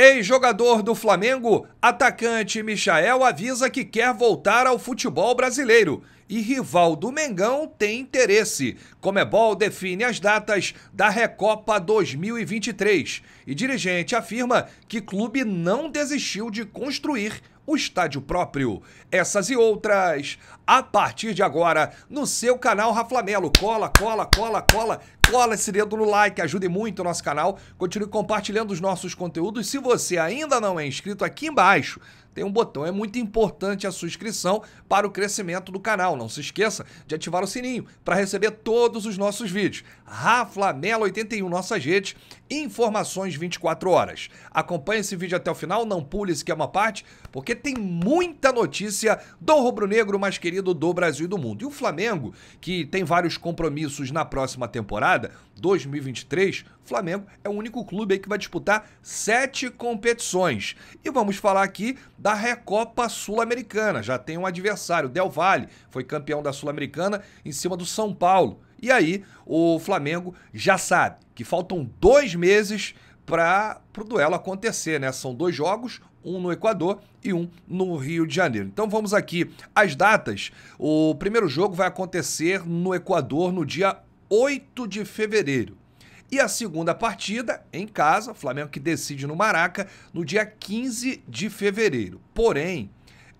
Ex-jogador do Flamengo, atacante Michael avisa que quer voltar ao futebol brasileiro e rival do Mengão tem interesse. Comebol define as datas da Recopa 2023 e dirigente afirma que clube não desistiu de construir o estádio próprio. Essas e outras, a partir de agora, no seu canal Raflamelo. Cola, cola, cola, cola cola esse dedo no like, ajude muito o nosso canal. Continue compartilhando os nossos conteúdos. Se você ainda não é inscrito, aqui embaixo tem um botão. É muito importante a sua inscrição para o crescimento do canal. Não se esqueça de ativar o sininho para receber todos os nossos vídeos. Raflamelo81, nossas redes, informações 24 horas. Acompanhe esse vídeo até o final, não pule esse que é uma parte, porque tem muita notícia do rubro-negro mais querido do Brasil e do mundo. E o Flamengo, que tem vários compromissos na próxima temporada, temporada 2023, Flamengo é o único clube aí que vai disputar sete competições. E vamos falar aqui da Recopa Sul-Americana. Já tem um adversário, Del Valle, foi campeão da Sul-Americana em cima do São Paulo. E aí, o Flamengo já sabe que faltam dois meses para o duelo acontecer, né? São dois jogos, um no Equador e um no Rio de Janeiro. Então vamos aqui às datas. O primeiro jogo vai acontecer no Equador no dia 8 de fevereiro. E a segunda partida, em casa, Flamengo que decide no Maraca, no dia 15 de fevereiro. Porém,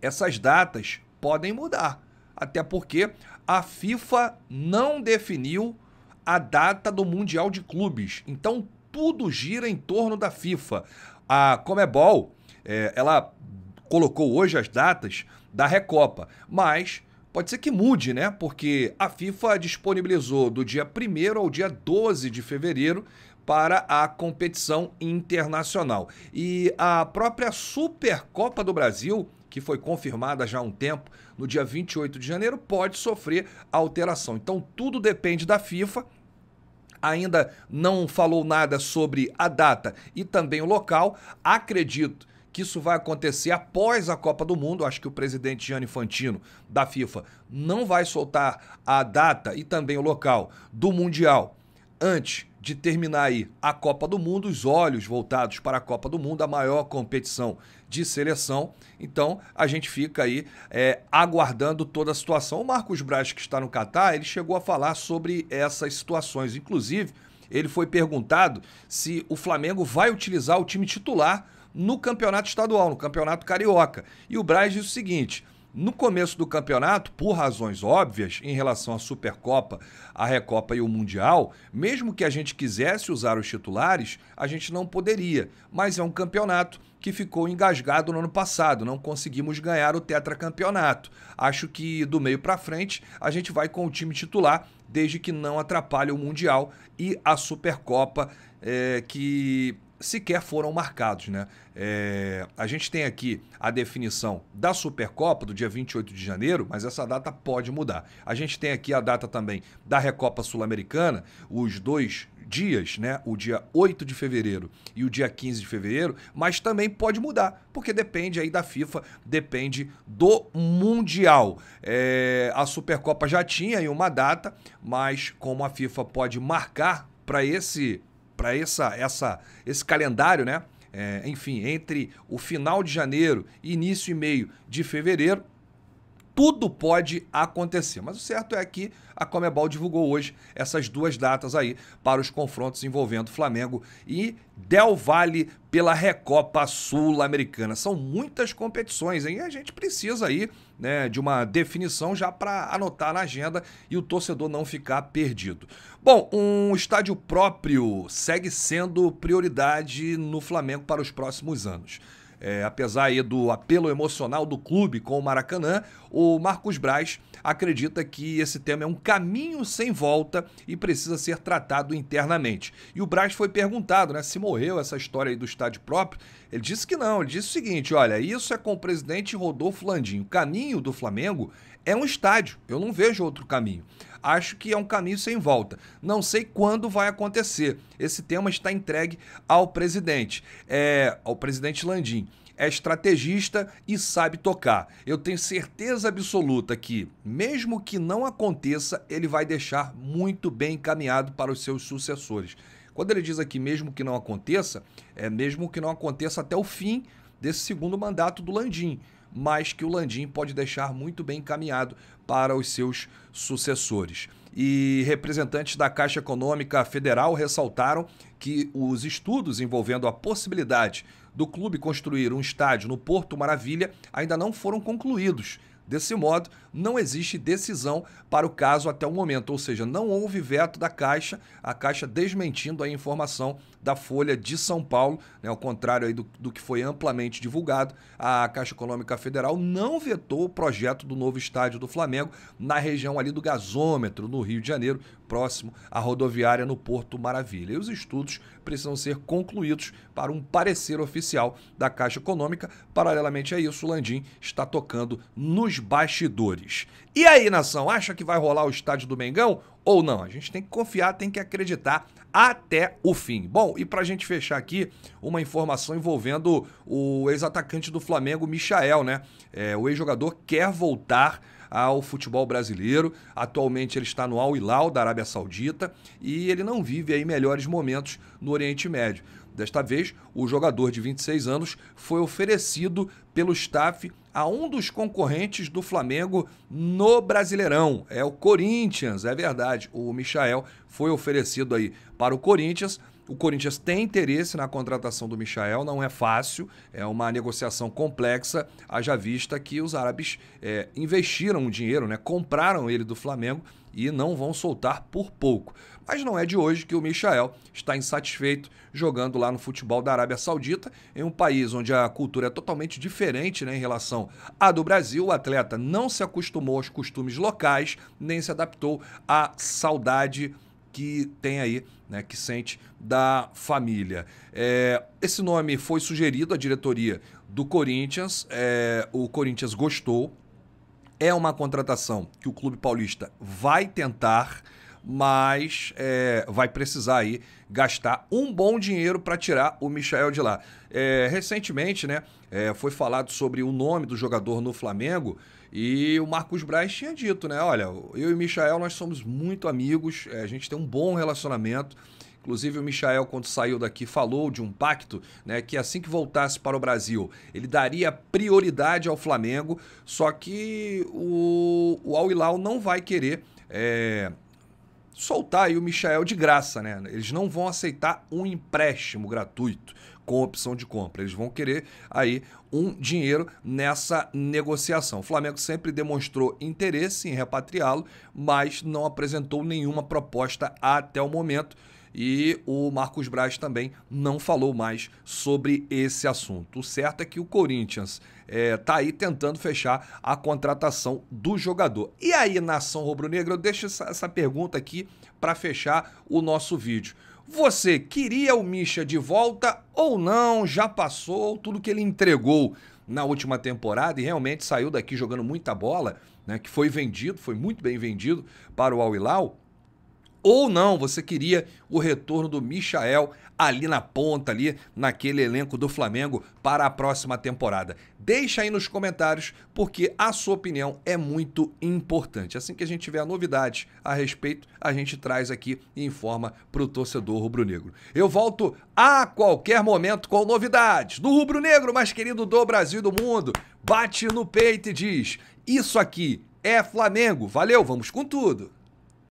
essas datas podem mudar, até porque a FIFA não definiu a data do Mundial de Clubes. Então, tudo gira em torno da FIFA. A Comebol, é, ela colocou hoje as datas da Recopa, mas Pode ser que mude, né? Porque a FIFA disponibilizou do dia 1 ao dia 12 de fevereiro para a competição internacional. E a própria Supercopa do Brasil, que foi confirmada já há um tempo, no dia 28 de janeiro, pode sofrer alteração. Então tudo depende da FIFA. Ainda não falou nada sobre a data e também o local. Acredito que isso vai acontecer após a Copa do Mundo. Acho que o presidente Gianni Infantino da FIFA não vai soltar a data e também o local do Mundial antes de terminar aí a Copa do Mundo, os olhos voltados para a Copa do Mundo, a maior competição de seleção. Então a gente fica aí é, aguardando toda a situação. O Marcos Braz, que está no Catar, ele chegou a falar sobre essas situações. Inclusive, ele foi perguntado se o Flamengo vai utilizar o time titular no campeonato estadual, no campeonato carioca. E o Braz diz o seguinte: no começo do campeonato, por razões óbvias em relação à Supercopa, à Recopa e o Mundial, mesmo que a gente quisesse usar os titulares, a gente não poderia. Mas é um campeonato que ficou engasgado no ano passado, não conseguimos ganhar o tetracampeonato. Acho que do meio para frente a gente vai com o time titular, desde que não atrapalhe o Mundial e a Supercopa, é, que sequer foram marcados. Né? É, a gente tem aqui a definição da Supercopa do dia 28 de janeiro, mas essa data pode mudar. A gente tem aqui a data também da Recopa Sul-Americana, os dois dias, né? O dia 8 de fevereiro e o dia 15 de fevereiro, mas também pode mudar, porque depende aí da FIFA, depende do Mundial. É, a Supercopa já tinha aí uma data, mas como a FIFA pode marcar para esse para essa, essa, esse calendário, né? É, enfim, entre o final de janeiro e início e meio de fevereiro, tudo pode acontecer. Mas o certo é que a Comebol divulgou hoje essas duas datas aí para os confrontos envolvendo Flamengo e Del Valle pela Recopa Sul-Americana. São muitas competições, hein? E a gente precisa aí né, de uma definição já para anotar na agenda e o torcedor não ficar perdido. Bom, um estádio próprio segue sendo prioridade no Flamengo para os próximos anos. É, apesar aí do apelo emocional do clube com o Maracanã, o Marcos Braz acredita que esse tema é um caminho sem volta e precisa ser tratado internamente. E o Braz foi perguntado né, se morreu essa história aí do estádio próprio. Ele disse que não, ele disse o seguinte: olha, isso é com o presidente Rodolfo Landim. O caminho do Flamengo é um estádio, eu não vejo outro caminho acho que é um caminho sem volta. Não sei quando vai acontecer. Esse tema está entregue ao presidente, é, ao presidente Landim. É estrategista e sabe tocar. Eu tenho certeza absoluta que, mesmo que não aconteça, ele vai deixar muito bem encaminhado para os seus sucessores. Quando ele diz aqui, mesmo que não aconteça, é mesmo que não aconteça até o fim desse segundo mandato do Landim, mas que o Landim pode deixar muito bem encaminhado para os seus sucessores. E representantes da Caixa Econômica Federal ressaltaram que os estudos envolvendo a possibilidade do clube construir um estádio no Porto Maravilha ainda não foram concluídos. Desse modo, não existe decisão para o caso até o momento, ou seja, não houve veto da Caixa, a Caixa desmentindo a informação da Folha de São Paulo, né, ao contrário do, do que foi amplamente divulgado, a Caixa Econômica Federal não vetou o projeto do novo estádio do Flamengo na região ali do gasômetro, no Rio de Janeiro, próximo à rodoviária no Porto Maravilha. E os estudos precisam ser concluídos para um parecer oficial da Caixa Econômica. Paralelamente a isso, o Landim está tocando nos bastidores. E aí, nação, acha que vai rolar o estádio do Mengão ou não? A gente tem que confiar, tem que acreditar até o fim. Bom, e para a gente fechar aqui, uma informação envolvendo o ex-atacante do Flamengo, Michael, né? É, o ex-jogador quer voltar ao futebol brasileiro. Atualmente ele está no Al Hilal da Arábia Saudita e ele não vive aí melhores momentos no Oriente Médio. Desta vez, o jogador de 26 anos foi oferecido pelo staff a um dos concorrentes do Flamengo no Brasileirão. É o Corinthians, é verdade. O Michael foi oferecido aí para o Corinthians. O Corinthians tem interesse na contratação do Michael, não é fácil, é uma negociação complexa, haja vista que os árabes é, investiram o dinheiro, né, compraram ele do Flamengo e não vão soltar por pouco. Mas não é de hoje que o Michael está insatisfeito jogando lá no futebol da Arábia Saudita, em um país onde a cultura é totalmente diferente né, em relação à do Brasil. O atleta não se acostumou aos costumes locais, nem se adaptou à saudade que tem aí, né, que sente da família. É, esse nome foi sugerido à diretoria do Corinthians, é, o Corinthians gostou. É uma contratação que o Clube Paulista vai tentar mas é, vai precisar aí gastar um bom dinheiro para tirar o Michael de lá. É, recentemente, né, é, foi falado sobre o nome do jogador no Flamengo e o Marcos Braz tinha dito, né, olha, eu e o Michael nós somos muito amigos, é, a gente tem um bom relacionamento. Inclusive, o Michael, quando saiu daqui, falou de um pacto né, que assim que voltasse para o Brasil, ele daria prioridade ao Flamengo. Só que o, o Al Hilal não vai querer é, soltar aí o Michael de graça, né? Eles não vão aceitar um empréstimo gratuito com opção de compra. Eles vão querer aí um dinheiro nessa negociação. O Flamengo sempre demonstrou interesse em repatriá-lo, mas não apresentou nenhuma proposta até o momento e o Marcos Braz também não falou mais sobre esse assunto. O certo é que o Corinthians está é, tá aí tentando fechar a contratação do jogador. E aí, nação rubro-negra, eu deixo essa, essa pergunta aqui para fechar o nosso vídeo. Você queria o Misha de volta ou não? Já passou tudo que ele entregou na última temporada e realmente saiu daqui jogando muita bola, né? Que foi vendido, foi muito bem vendido para o Al Hilal ou não, você queria o retorno do Michael ali na ponta, ali naquele elenco do Flamengo para a próxima temporada? Deixa aí nos comentários, porque a sua opinião é muito importante. Assim que a gente tiver novidades a respeito, a gente traz aqui e informa para o torcedor rubro-negro. Eu volto a qualquer momento com novidades do rubro-negro mais querido do Brasil e do mundo. Bate no peito e diz: Isso aqui é Flamengo. Valeu, vamos com tudo!